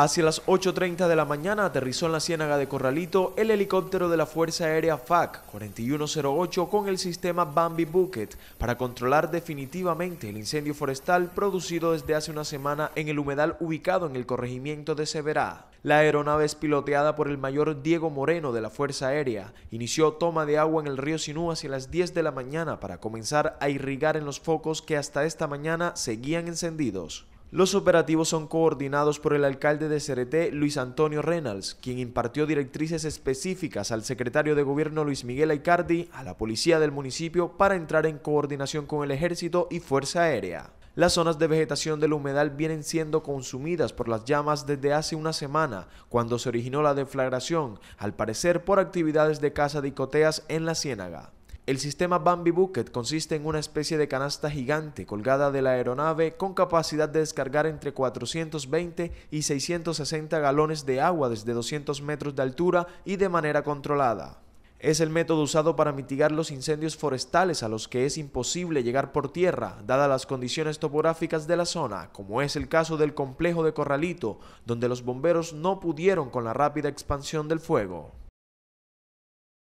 Hacia las 8.30 de la mañana aterrizó en la ciénaga de Corralito el helicóptero de la Fuerza Aérea FAC 4108 con el sistema Bambi Bucket para controlar definitivamente el incendio forestal producido desde hace una semana en el humedal ubicado en el corregimiento de Severá. La aeronave es piloteada por el mayor Diego Moreno de la Fuerza Aérea. Inició toma de agua en el río Sinú hacia las 10 de la mañana para comenzar a irrigar en los focos que hasta esta mañana seguían encendidos. Los operativos son coordinados por el alcalde de Cereté, Luis Antonio Reynolds, quien impartió directrices específicas al secretario de gobierno Luis Miguel Icardi a la policía del municipio, para entrar en coordinación con el ejército y fuerza aérea. Las zonas de vegetación del humedal vienen siendo consumidas por las llamas desde hace una semana, cuando se originó la deflagración, al parecer por actividades de caza de icoteas en la ciénaga. El sistema Bambi Bucket consiste en una especie de canasta gigante colgada de la aeronave con capacidad de descargar entre 420 y 660 galones de agua desde 200 metros de altura y de manera controlada. Es el método usado para mitigar los incendios forestales a los que es imposible llegar por tierra, dadas las condiciones topográficas de la zona, como es el caso del complejo de Corralito, donde los bomberos no pudieron con la rápida expansión del fuego.